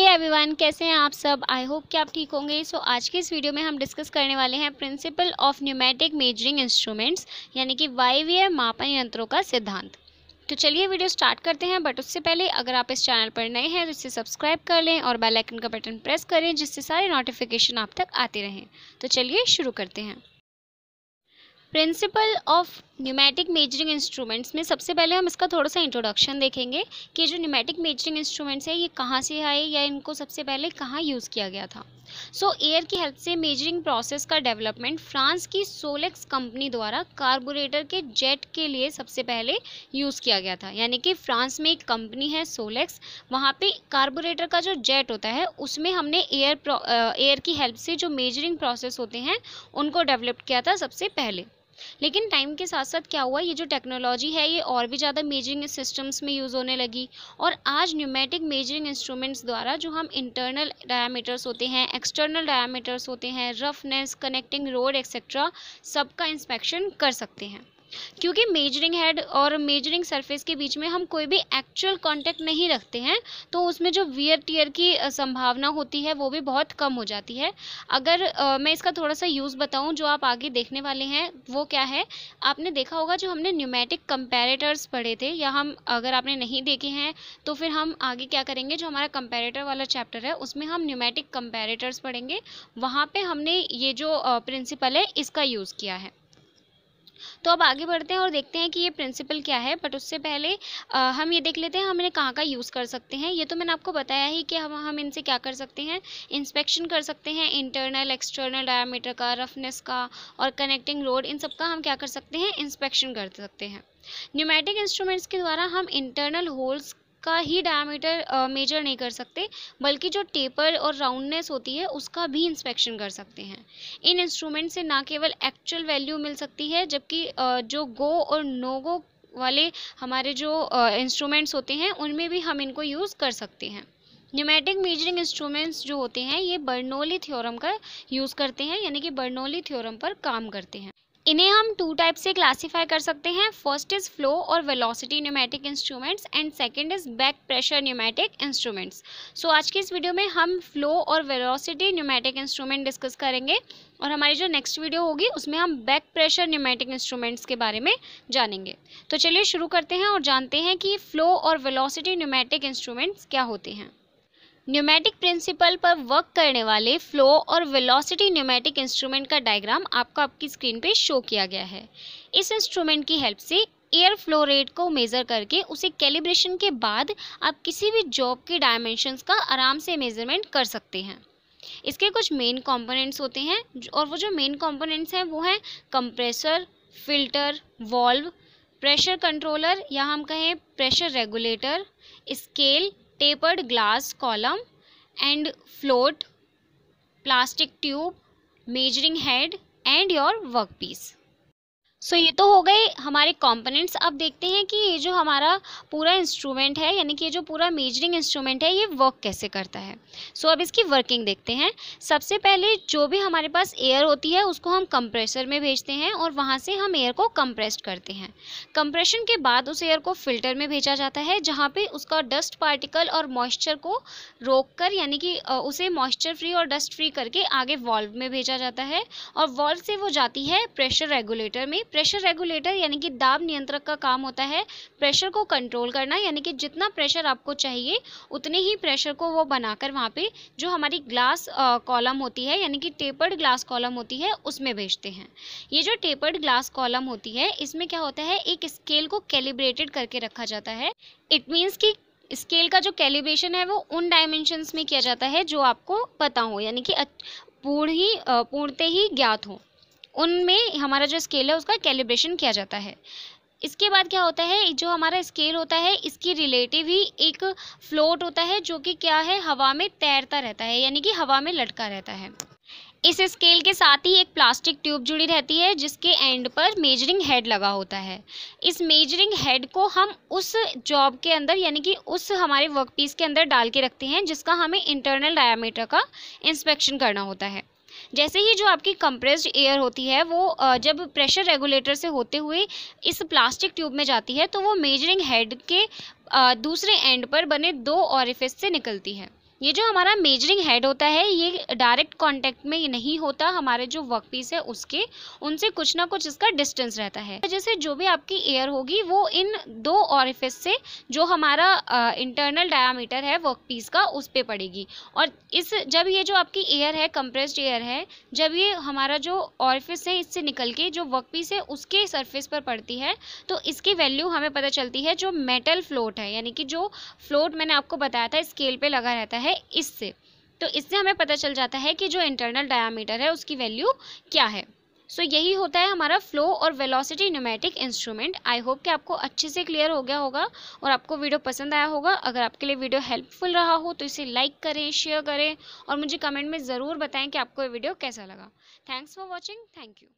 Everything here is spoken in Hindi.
हे एवरीवन कैसे हैं आप सब आई होप कि आप ठीक होंगे सो so, आज के इस वीडियो में हम डिस्कस करने वाले हैं principle of pneumatic measuring instruments यानी कि वायवीय मापन यंत्रों का सिद्धांत तो चलिए वीडियो स्टार्ट करते हैं बट उससे पहले अगर आप इस चैनल पर नए हैं तो इसे सब्सक्राइब कर लें और बेलाइकन का बटन प्रेस करें जिससे सारे नोटिफिकेशन आप तक आते रहें तो चलिए शुरू करते हैं principle of pneumatic measuring instruments में सबसे पहले हम इसका थोड़ा सा इंट्रोडक्शन देखेंगे कि जो न्यूमेटिक मेजरिंग इंस्ट्रूमेंट्स है ये कहाँ से आए या इनको सबसे पहले कहाँ यूज़ किया गया था सो so, एयर की हेल्प से मेजरिंग प्रोसेस का डेवलपमेंट फ्रांस की सोलेक्स कंपनी द्वारा कार्बोरेटर के जेट के लिए सबसे पहले यूज़ किया गया था यानी कि फ्रांस में एक कंपनी है सोलेक्स वहाँ पे कार्बोरेटर का जो जेट होता है उसमें हमने एयर एयर की हेल्प से जो मेजरिंग प्रोसेस होते हैं उनको डेवलप किया था सबसे पहले लेकिन टाइम के साथ साथ क्या हुआ ये जो टेक्नोलॉजी है ये और भी ज़्यादा मेजरिंग सिस्टम्स में यूज़ होने लगी और आज न्यूमेटिक मेजरिंग इंस्ट्रूमेंट्स द्वारा जो हम इंटरनल डायामीटर्स होते हैं एक्सटर्नल डायामीटर्स होते हैं रफनेस कनेक्टिंग रोड एक्सेट्रा सबका इंस्पेक्शन कर सकते हैं क्योंकि मेजरिंग हेड और मेजरिंग सरफेस के बीच में हम कोई भी एक्चुअल कांटेक्ट नहीं रखते हैं तो उसमें जो वियर टीयर की संभावना होती है वो भी बहुत कम हो जाती है अगर आ, मैं इसका थोड़ा सा यूज़ बताऊँ जो आप आगे देखने वाले हैं वो क्या है आपने देखा होगा जो हमने न्यूमेटिक कंपेरेटर्स पढ़े थे या हम अगर आपने नहीं देखे हैं तो फिर हम आगे क्या करेंगे जो हमारा कंपेरेटर वाला चैप्टर है उसमें हम न्यूमेटिक कंपेरेटर्स पढ़ेंगे वहाँ पर हमने ये जो प्रिंसिपल है इसका यूज़ किया है तो अब आगे बढ़ते हैं और देखते हैं कि ये प्रिंसिपल क्या है बट उससे पहले आ, हम ये देख लेते हैं हम इन्हें कहाँ का यूज़ कर सकते हैं ये तो मैंने आपको बताया ही कि हम हम इनसे क्या कर सकते हैं इंस्पेक्शन कर सकते हैं इंटरनल एक्सटर्नल डायामीटर का रफनेस का और कनेक्टिंग रोड इन सब का हम क्या कर सकते हैं इंस्पेक्शन कर सकते हैं न्यूमेटिक इंस्ट्रूमेंट्स के द्वारा हम इंटरनल होल्स का ही डायमीटर मेजर नहीं कर सकते बल्कि जो टेपर और राउंडनेस होती है उसका भी इंस्पेक्शन कर सकते हैं इन इंस्ट्रूमेंट से ना केवल एक्चुअल वैल्यू मिल सकती है जबकि जो गो और नो गो वाले हमारे जो इंस्ट्रूमेंट्स होते हैं उनमें भी हम इनको यूज़ कर सकते हैं न्यूमेटिक मेजरिंग इंस्ट्रूमेंट्स जो होते हैं ये बर्नोली थ्योरम का यूज़ करते हैं यानी कि बर्नोली थ्योरम पर काम करते हैं इन्हें हम टू टाइप से क्लासीफाई कर सकते हैं फर्स्ट इज़ फ्लो और velocity pneumatic instruments and second is back pressure pneumatic instruments so आज की इस वीडियो में हम फ्लो और वेलोसिटी न्यूमेटिक इंस्ट्रूमेंट डिस्कस करेंगे और हमारी जो नेक्स्ट वीडियो होगी उसमें हम बैक प्रेशर न्यूमेटिक इंस्ट्रूमेंट्स के बारे में जानेंगे तो चलिए शुरू करते हैं और जानते हैं कि फ़्लो और वेलोसिटी न्यूमेटिक इंस्ट्रूमेंट्स क्या होते हैं न्यूमेटिक प्रिंसिपल पर वर्क करने वाले फ्लो और वेलोसिटी न्यूमेटिक इंस्ट्रूमेंट का डायग्राम आपको आपकी स्क्रीन पे शो किया गया है इस इंस्ट्रूमेंट की हेल्प से एयर फ्लो रेट को मेज़र करके उसे कैलिब्रेशन के बाद आप किसी भी जॉब के डायमेंशंस का आराम से मेज़रमेंट कर सकते हैं इसके कुछ मेन कंपोनेंट्स होते हैं और वो जो मेन कंपोनेंट्स हैं वो हैं compressor filter valve pressure controller या हम कहें pressure regulator scale tapered glass column and float, plastic tube, measuring head and your workpiece. So so, ये तो हो गए हमारे कंपोनेंट्स अब देखते हैं कि ये जो हमारा पूरा इंस्ट्रूमेंट है यानी कि ये जो पूरा मेजरिंग इंस्ट्रूमेंट है ये वर्क कैसे करता है सो so, अब इसकी वर्किंग देखते हैं सबसे पहले जो भी हमारे पास एयर होती है उसको हम कंप्रेसर में भेजते हैं और वहाँ से हम एयर को कंप्रेस्ड करते हैं कंप्रेशन के बाद उस एयर को फिल्टर में भेजा जाता है जहाँ पर उसका डस्ट पार्टिकल और मॉइस्चर को रोक कर यानी कि उसे मॉइस्चर फ्री और डस्ट फ्री करके आगे वॉल्व में भेजा जाता है और वॉल्व से वो जाती है प्रेशर रेगुलेटर में प्रेशर रेगुलेटर यानी कि दाब नियंत्रक का काम होता है प्रेशर को कंट्रोल करना यानी कि जितना प्रेशर आपको चाहिए उतने ही प्रेशर को वो बनाकर वहाँ पे जो हमारी ग्लास कॉलम होती है यानी कि टेपर्ड ग्लास कॉलम होती है उसमें भेजते हैं ये जो टेपर्ड ग्लास कॉलम होती है इसमें क्या होता है एक स्केल को कैलिब्रेटेड करके रखा जाता है इट मीन्स कि स्केल का जो कैलिब्रेशन है वो उन डायमेंशंस में किया जाता है जो आपको पता हो यानी कि पूर्ण ही पूर्णते ही ज्ञात हों उनमें हमारा जो स्केल है उसका कैलिब्रेशन किया जाता है इसके बाद क्या होता है जो हमारा स्केल होता है इसकी रिलेटिव ही एक फ्लोट होता है जो कि क्या है हवा में तैरता रहता है यानी कि हवा में लटका रहता है इस स्केल के साथ ही एक प्लास्टिक ट्यूब जुड़ी रहती है जिसके एंड पर मेजरिंग हेड लगा होता है इस मेजरिंग हेड को हम उस जॉब के अंदर यानी कि उस हमारे वर्क पीस के अंदर डाल के रखते हैं जिसका हमें इंटरनल डायामीटर का इंस्पेक्शन करना होता है जैसे ही जो आपकी कंप्रेस्ड एयर होती है वो जब प्रेशर रेगुलेटर से होते हुए इस प्लास्टिक ट्यूब में जाती है तो वो मेजरिंग हेड के दूसरे एंड पर बने दो ऑरिफिस से निकलती है ये जो हमारा मेजरिंग हेड होता है ये डायरेक्ट कांटेक्ट में नहीं होता हमारे जो वर्क पीस है उसके उनसे कुछ ना कुछ इसका डिस्टेंस रहता है जैसे जो भी आपकी एयर होगी वो इन दो ऑरिफिस से जो हमारा इंटरनल डायामीटर है वर्क पीस का उस पर पड़ेगी और इस जब ये जो आपकी एयर है कंप्रेस्ड एयर है जब ये हमारा जो ऑरिफिस है इससे निकल के जो वर्क पीस है उसके सर्फेस पर पड़ती है तो इसकी वैल्यू हमें पता चलती है जो मेटल फ्लोट है यानी कि जो फ्लोट मैंने आपको बताया था स्केल पर लगा रहता है है इससे तो इससे हमें पता चल जाता है कि जो इंटरनल डायामीटर है उसकी वैल्यू क्या है सो so, यही होता है हमारा फ्लो और velocity pneumatic instrument I hope कि आपको अच्छे से क्लियर हो गया होगा और आपको वीडियो पसंद आया होगा अगर आपके लिए वीडियो हेल्पफुल रहा हो तो इसे लाइक करें शेयर करें और मुझे कमेंट में ज़रूर बताएं कि आपको ये वीडियो कैसा लगा thanks for watching thank you